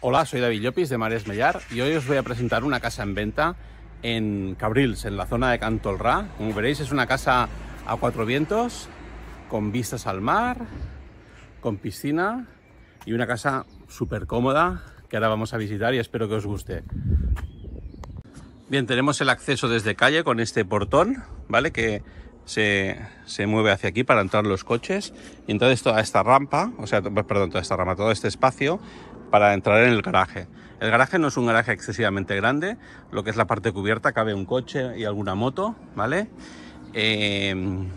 Hola, soy David Llopis de Mares Mellar y hoy os voy a presentar una casa en venta en Cabrils, en la zona de Cantolrà. Como veréis es una casa a cuatro vientos, con vistas al mar, con piscina y una casa súper cómoda que ahora vamos a visitar y espero que os guste. Bien, tenemos el acceso desde calle con este portón, ¿vale? Que se, se, mueve hacia aquí para entrar los coches. Y entonces toda esta rampa, o sea, perdón, toda esta rampa, todo este espacio para entrar en el garaje. El garaje no es un garaje excesivamente grande, lo que es la parte cubierta cabe un coche y alguna moto, ¿vale? Em,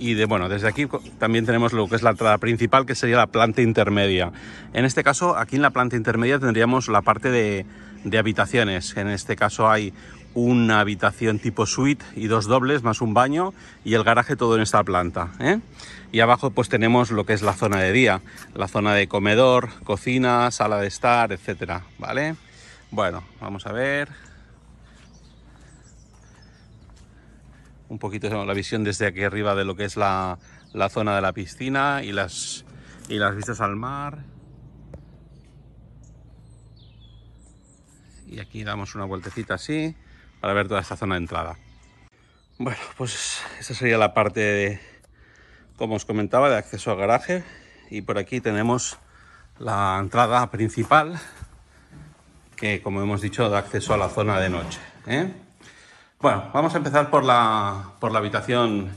y de, bueno, desde aquí también tenemos lo que es la entrada principal, que sería la planta intermedia. En este caso, aquí en la planta intermedia tendríamos la parte de habitaciones. En este caso hay una habitación tipo suite y dos dobles, más un baño y el garaje todo en esta planta. ¿eh? Y abajo pues tenemos lo que es la zona de día, la zona de comedor, cocina, sala de estar, etcétera, ¿vale? Bueno, vamos a ver. Un poquito la visión desde aquí arriba de lo que es la, la zona de la piscina y las, y las vistas al mar. Y aquí damos una vueltecita así para ver toda esta zona de entrada. Bueno, pues esa sería la parte, de, como os comentaba, de acceso al garaje. Y por aquí tenemos la entrada principal, que como hemos dicho, da acceso a la zona de noche. ¿eh? Bueno, vamos a empezar por la, habitación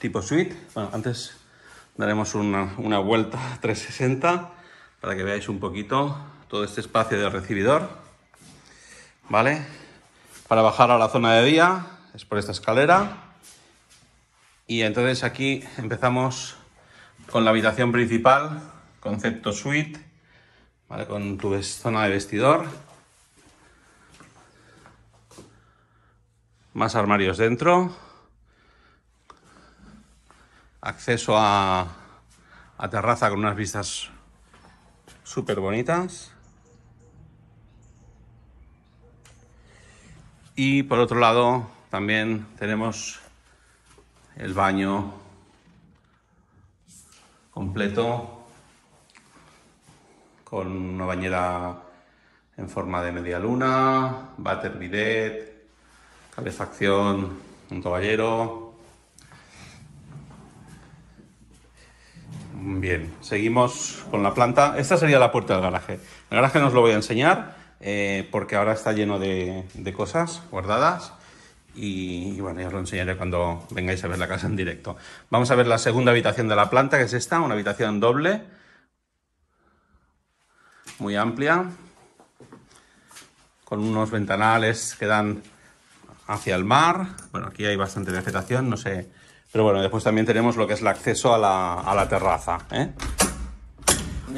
tipo suite. Bueno, antes daremos una, una vuelta 360 para que veáis un poquito todo este espacio del recibidor. ¿Vale? para bajar a la zona de día, es por esta escalera. Y entonces aquí empezamos con la habitación principal, concepto suite, con tu zona de vestidor. Más armarios dentro. Acceso a, a terraza con unas vistas súper bonitas. Y por otro lado, también tenemos el baño completo con una bañera en forma de media luna, váter bidet, calefacción, un caballero. Bien, seguimos con la planta. Esta sería la puerta del garaje. El garaje nos lo voy a enseñar eh, porque ahora está lleno de, cosas guardadas. Y, bueno, ya os lo enseñaré cuando vengáis a ver la casa en directo. Vamos a ver la segunda habitación de la planta, que es esta, una habitación doble, muy amplia, con unos ventanales que dan hacia el mar. Bueno, aquí hay bastante vegetación, no sé. Pero bueno, después también tenemos lo que es el acceso a la, terraza. ¿eh?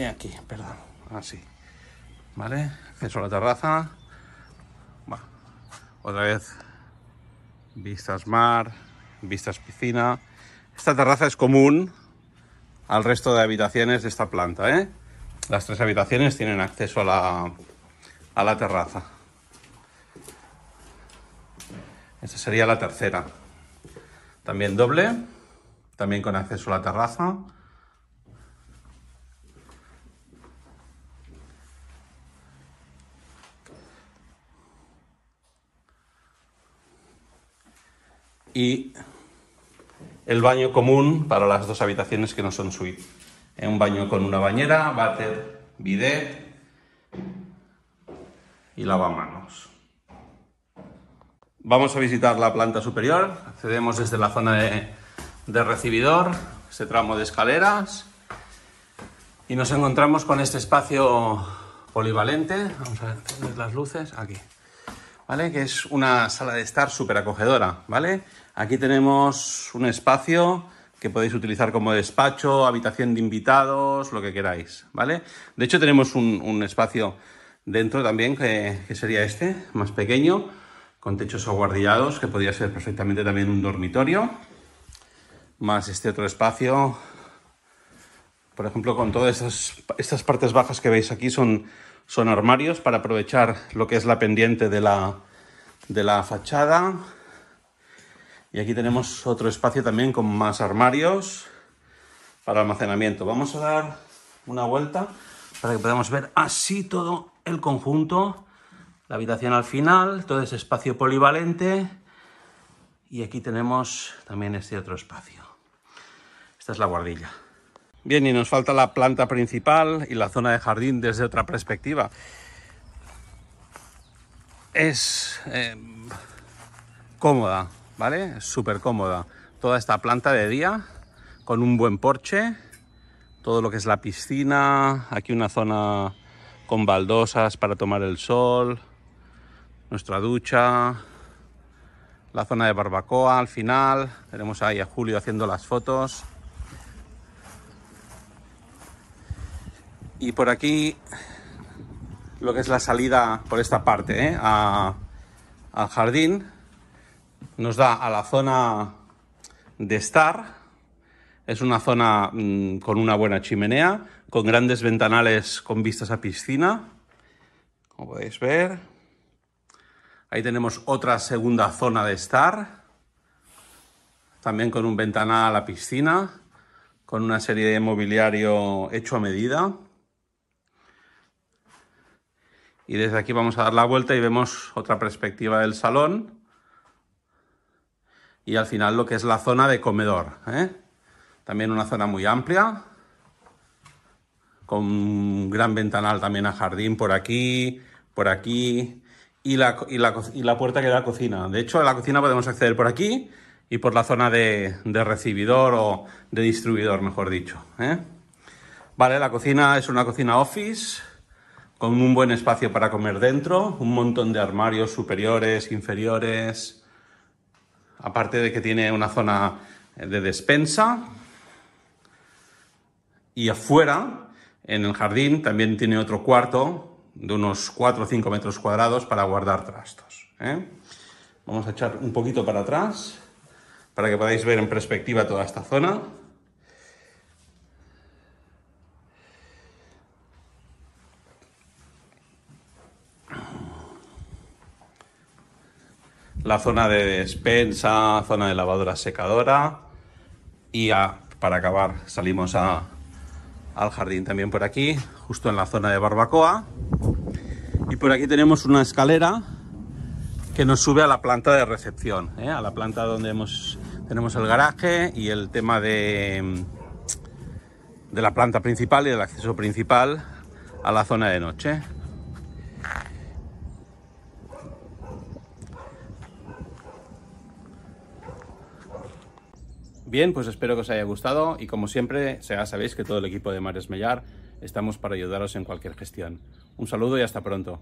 aquí, perdón, así. ¿Vale? a la terraza. otra vez vistas mar, vistas piscina. Esta terraza es común al resto de habitaciones de esta planta. ¿eh? Las tres habitaciones tienen acceso a la, a la terraza. Esta sería la tercera. También doble, también con acceso a la terraza. y el baño común para las dos habitaciones que no son suite. Eh, un baño con una bañera, váter, bidet y lavamanos. Vamos a visitar la planta superior. Accedemos desde la zona de, recibidor, ese tramo de escaleras. Y nos encontramos con este espacio polivalente. Vamos a ver las luces. Aquí. ¿vale? Que es una sala de estar súper acogedora, ¿vale? Aquí tenemos un espacio que podéis utilizar como despacho, habitación de invitados, lo que queráis, ¿vale? De hecho tenemos un, espacio dentro también que, sería este, más pequeño, con techos aguardillados, que podría ser perfectamente también un dormitorio, más este otro espacio, por ejemplo, con todas estas partes bajas que veis aquí son son armarios para aprovechar lo que es la pendiente de la, de la fachada. Y aquí tenemos otro espacio también con más armarios para almacenamiento. Vamos a dar una vuelta para que podamos ver así todo el conjunto. La habitación al final, todo ese espacio polivalente. Y aquí tenemos también este otro espacio. Esta es la guardilla. Bien, y nos falta la planta principal y la zona de jardín desde otra perspectiva. Es em, cómoda, ¿vale? Súper cómoda. Toda esta planta de día, con un buen porche, todo lo que es la piscina, aquí una zona con baldosas para tomar el sol, nuestra ducha, la zona de barbacoa al final, tenemos ahí a Julio haciendo las fotos. y por aquí lo que es la salida por esta parte ¿eh? al jardín nos da a la zona de estar es una zona mm, con una buena chimenea con grandes ventanales con vistas a piscina como podéis ver ahí tenemos otra segunda zona de estar también con un ventanal a la piscina con una serie de mobiliario hecho a medida y desde aquí vamos a dar la vuelta y vemos otra perspectiva del salón. Y al final lo que es la zona de comedor. ¿eh? También una zona muy amplia. Con un gran ventanal también a jardín por aquí, por aquí. Y la, y la, y la puerta que da a la cocina. De hecho, a la cocina podemos acceder por aquí y por la zona de, recibidor o de distribuidor, mejor dicho. ¿eh? Vale, la cocina es una cocina office con un buen espacio para comer dentro, un montón de armarios superiores, inferiores, aparte de que tiene una zona de despensa. Y afuera, en el jardín, también tiene otro cuarto de unos 4 o 5 metros cuadrados para guardar trastos. ¿eh? Vamos a echar un poquito para atrás para que podáis ver en perspectiva toda esta zona. la zona de despensa, zona de lavadora secadora y para acabar salimos al jardín también por aquí, justo en la zona de barbacoa. Y por aquí tenemos una escalera que nos sube a la planta de recepción, ¿eh? a la planta donde tenemos el garaje y el tema de, de la planta principal y el acceso principal a la zona de noche. Bien, pues espero que os haya gustado y como siempre, ya sabéis que todo el equipo de Mares Mellar estamos para ayudaros en cualquier gestión. Un saludo y hasta pronto.